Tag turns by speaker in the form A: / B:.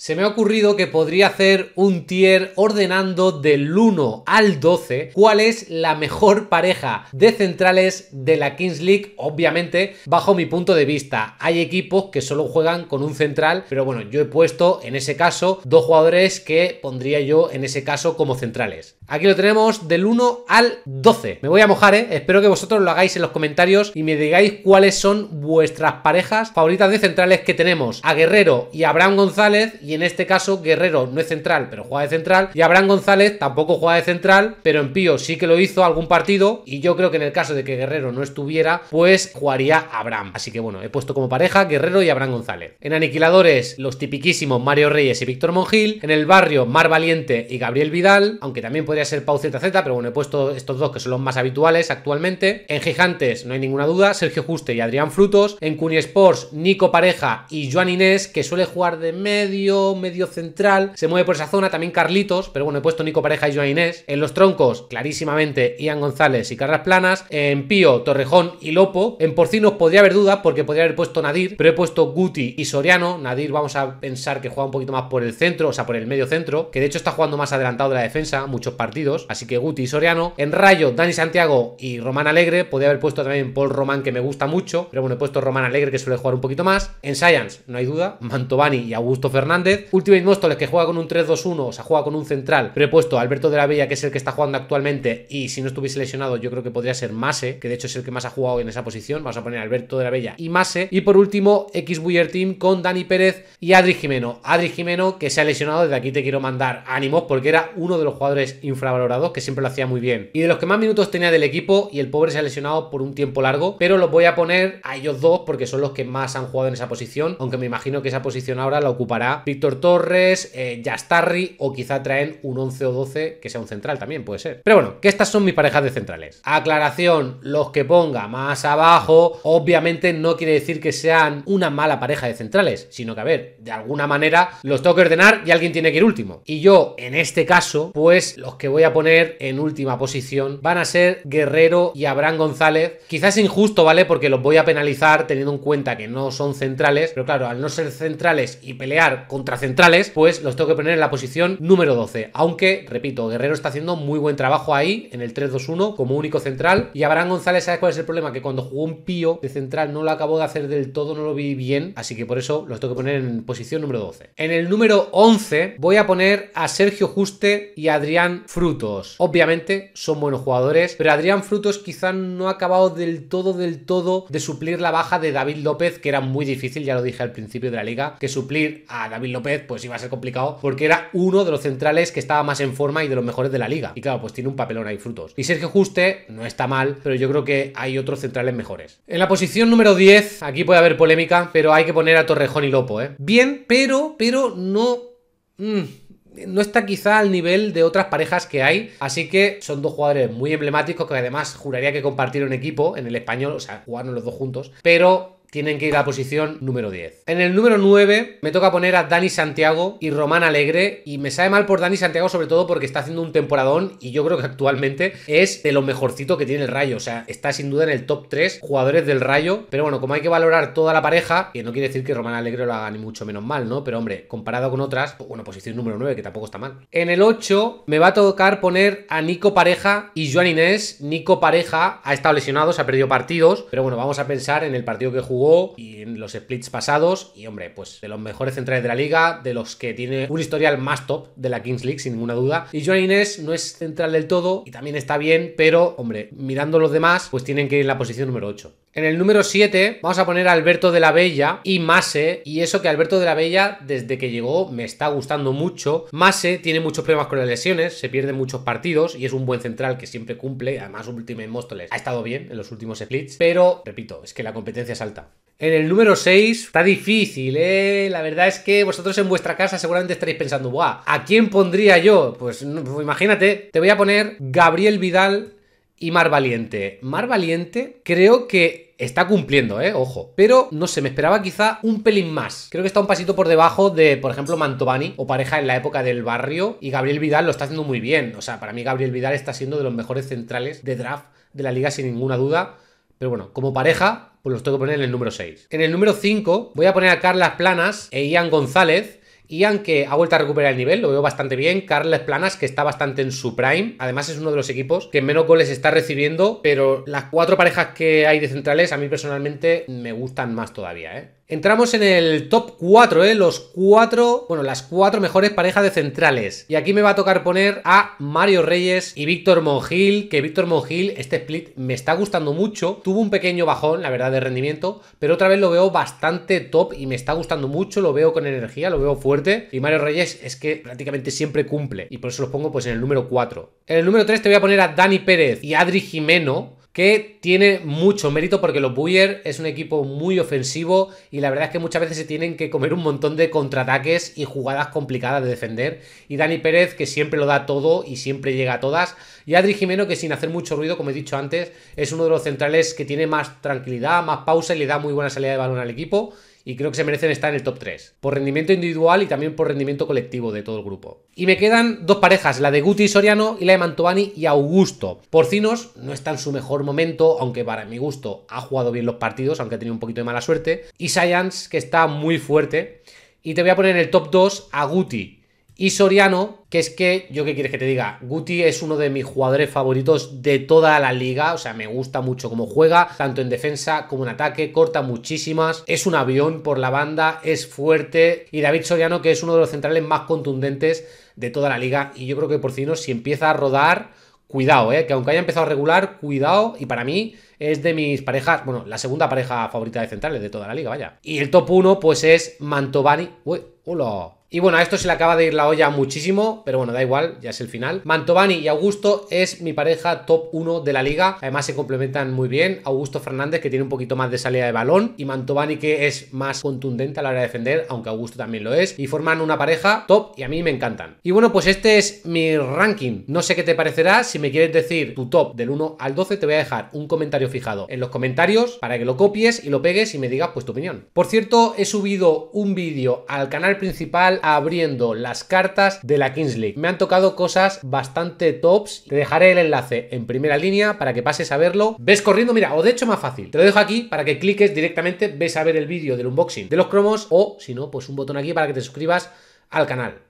A: se me ha ocurrido que podría hacer un tier ordenando del 1 al 12 cuál es la mejor pareja de centrales de la Kings League, obviamente bajo mi punto de vista. Hay equipos que solo juegan con un central, pero bueno, yo he puesto en ese caso dos jugadores que pondría yo en ese caso como centrales. Aquí lo tenemos del 1 al 12. Me voy a mojar, ¿eh? Espero que vosotros lo hagáis en los comentarios y me digáis cuáles son vuestras parejas favoritas de centrales que tenemos. A Guerrero y a Abraham González y en este caso Guerrero no es central, pero juega de central, y Abraham González tampoco juega de central, pero en Pío sí que lo hizo algún partido, y yo creo que en el caso de que Guerrero no estuviera, pues jugaría Abraham. Así que bueno, he puesto como pareja Guerrero y Abraham González. En aniquiladores, los tipiquísimos Mario Reyes y Víctor Mongil, en el barrio Mar Valiente y Gabriel Vidal, aunque también podría ser Pau ZZ, pero bueno, he puesto estos dos que son los más habituales actualmente. En Gigantes, no hay ninguna duda, Sergio Juste y Adrián Frutos. En Cuni Sports, Nico Pareja y Joan Inés, que suele jugar de medio medio central, se mueve por esa zona, también Carlitos, pero bueno, he puesto Nico Pareja y Joan En los troncos, clarísimamente, Ian González y Carras Planas. En Pío, Torrejón y Lopo. En porcinos podría haber dudas porque podría haber puesto Nadir, pero he puesto Guti y Soriano. Nadir vamos a pensar que juega un poquito más por el centro, o sea, por el medio centro, que de hecho está jugando más adelantado de la defensa, muchos partidos, así que Guti y Soriano. En Rayo, Dani Santiago y Román Alegre, podría haber puesto también Paul Román, que me gusta mucho, pero bueno, he puesto Román Alegre, que suele jugar un poquito más. En Science, no hay duda, Mantovani y Augusto Fernández último Ultimate es que juega con un 3-2-1, o sea, juega con un central, pero he puesto Alberto de la Bella que es el que está jugando actualmente, y si no estuviese lesionado, yo creo que podría ser Mase, que de hecho es el que más ha jugado en esa posición. Vamos a poner a Alberto de la Bella y Mase. Y por último, X Buyer Team con Dani Pérez y Adri Jimeno. Adri Jimeno, que se ha lesionado, desde aquí te quiero mandar ánimos, porque era uno de los jugadores infravalorados que siempre lo hacía muy bien. Y de los que más minutos tenía del equipo, y el pobre se ha lesionado por un tiempo largo, pero los voy a poner a ellos dos porque son los que más han jugado en esa posición, aunque me imagino que esa posición ahora la ocupará Victor Torres, eh, Yastarri o quizá traen un 11 o 12 que sea un central también, puede ser. Pero bueno, que estas son mis parejas de centrales. Aclaración, los que ponga más abajo obviamente no quiere decir que sean una mala pareja de centrales, sino que a ver, de alguna manera los tengo que ordenar y alguien tiene que ir último. Y yo, en este caso, pues los que voy a poner en última posición van a ser Guerrero y Abraham González. Quizás injusto, ¿vale? Porque los voy a penalizar teniendo en cuenta que no son centrales, pero claro, al no ser centrales y pelear contra centrales, pues los tengo que poner en la posición número 12. Aunque, repito, Guerrero está haciendo muy buen trabajo ahí en el 3-2-1 como único central. Y Abraham González, ¿sabes cuál es el problema? Que cuando jugó un pío de central no lo acabó de hacer del todo, no lo vi bien. Así que por eso los tengo que poner en posición número 12. En el número 11 voy a poner a Sergio Juste y Adrián Frutos. Obviamente son buenos jugadores, pero Adrián Frutos quizá no ha acabado del todo, del todo de suplir la baja de David López, que era muy difícil, ya lo dije al principio de la liga, que suplir a David López pues iba a ser complicado porque era uno de los centrales que estaba más en forma y de los mejores de la liga. Y claro, pues tiene un papelón ahí frutos. Y que Juste no está mal, pero yo creo que hay otros centrales mejores. En la posición número 10, aquí puede haber polémica, pero hay que poner a Torrejón y Lopo, ¿eh? Bien, pero, pero no... Mm, no está quizá al nivel de otras parejas que hay, así que son dos jugadores muy emblemáticos que además juraría que compartieron equipo en el español, o sea, jugaron los dos juntos, pero tienen que ir a posición número 10. En el número 9 me toca poner a Dani Santiago y Román Alegre y me sabe mal por Dani Santiago sobre todo porque está haciendo un temporadón y yo creo que actualmente es de lo mejorcito que tiene el Rayo, o sea, está sin duda en el top 3 jugadores del Rayo, pero bueno, como hay que valorar toda la pareja, que no quiere decir que Román Alegre lo haga ni mucho menos mal, ¿no? Pero hombre, comparado con otras, pues, bueno, posición número 9 que tampoco está mal. En el 8 me va a tocar poner a Nico Pareja y Joan Inés. Nico Pareja ha estado lesionado, se ha perdido partidos, pero bueno, vamos a pensar en el partido que jugó y en los splits pasados. Y hombre, pues de los mejores centrales de la liga, de los que tiene un historial más top de la Kings League, sin ninguna duda. Y Joan Inés no es central del todo y también está bien, pero hombre, mirando los demás, pues tienen que ir en la posición número 8. En el número 7 vamos a poner a Alberto de la Bella y Mase. Y eso que Alberto de la Bella, desde que llegó, me está gustando mucho. Mase tiene muchos problemas con las lesiones, se pierde muchos partidos y es un buen central que siempre cumple. Además, Ultimate Móstoles ha estado bien en los últimos splits. Pero, repito, es que la competencia es alta. En el número 6 está difícil, ¿eh? La verdad es que vosotros en vuestra casa seguramente estaréis pensando, ¿A quién pondría yo? Pues, pues imagínate, te voy a poner Gabriel Vidal y Mar Valiente. Mar Valiente creo que está cumpliendo, ¿eh? Ojo. Pero no sé, me esperaba quizá un pelín más. Creo que está un pasito por debajo de, por ejemplo, Mantovani o pareja en la época del barrio. Y Gabriel Vidal lo está haciendo muy bien. O sea, para mí Gabriel Vidal está siendo de los mejores centrales de draft de la liga sin ninguna duda. Pero bueno, como pareja, pues los tengo que poner en el número 6. En el número 5 voy a poner a Carlas Planas e Ian González y aunque ha vuelto a recuperar el nivel, lo veo bastante bien. Carles Planas, que está bastante en su prime. Además, es uno de los equipos que menos goles está recibiendo, pero las cuatro parejas que hay de centrales a mí personalmente me gustan más todavía, ¿eh? Entramos en el top 4, ¿eh? Los cuatro, bueno, las cuatro mejores parejas de centrales. Y aquí me va a tocar poner a Mario Reyes y Víctor Mongil, que Víctor Mongil, este split me está gustando mucho. Tuvo un pequeño bajón, la verdad, de rendimiento, pero otra vez lo veo bastante top y me está gustando mucho, lo veo con energía, lo veo fuerte. Y Mario Reyes es que prácticamente siempre cumple y por eso los pongo pues en el número 4. En el número 3 te voy a poner a Dani Pérez y Adri Jimeno, que tiene mucho mérito porque los Buyer es un equipo muy ofensivo y la verdad es que muchas veces se tienen que comer un montón de contraataques y jugadas complicadas de defender. Y Dani Pérez, que siempre lo da todo y siempre llega a todas. Y Adri Jimeno, que sin hacer mucho ruido, como he dicho antes, es uno de los centrales que tiene más tranquilidad, más pausa y le da muy buena salida de balón al equipo y creo que se merecen estar en el top 3, por rendimiento individual y también por rendimiento colectivo de todo el grupo. Y me quedan dos parejas, la de Guti y Soriano y la de Mantovani y Augusto. Porcinos no está en su mejor momento, aunque para mi gusto ha jugado bien los partidos, aunque ha tenido un poquito de mala suerte. Y Science, que está muy fuerte. Y te voy a poner en el top 2 a Guti, y Soriano, que es que, yo qué quieres que te diga, Guti es uno de mis jugadores favoritos de toda la liga, o sea, me gusta mucho cómo juega, tanto en defensa como en ataque, corta muchísimas, es un avión por la banda, es fuerte, y David Soriano, que es uno de los centrales más contundentes de toda la liga, y yo creo que Porcino, si empieza a rodar, cuidado, eh, que aunque haya empezado a regular, cuidado, y para mí es de mis parejas, bueno, la segunda pareja favorita de centrales de toda la liga, vaya. Y el top 1, pues es Mantovani, uy, hola y bueno, a esto se le acaba de ir la olla muchísimo, pero bueno, da igual, ya es el final. Mantovani y Augusto es mi pareja top 1 de la liga. Además se complementan muy bien. Augusto Fernández, que tiene un poquito más de salida de balón, y Mantovani, que es más contundente a la hora de defender, aunque Augusto también lo es. Y forman una pareja top y a mí me encantan. Y bueno, pues este es mi ranking. No sé qué te parecerá. Si me quieres decir tu top del 1 al 12, te voy a dejar un comentario fijado en los comentarios para que lo copies y lo pegues y me digas pues tu opinión. Por cierto, he subido un vídeo al canal principal abriendo las cartas de la Kings League. Me han tocado cosas bastante tops. Te dejaré el enlace en primera línea para que pases a verlo. Ves corriendo, mira, o de hecho más fácil. Te lo dejo aquí para que cliques directamente, ves a ver el vídeo del unboxing de los cromos o si no, pues un botón aquí para que te suscribas al canal.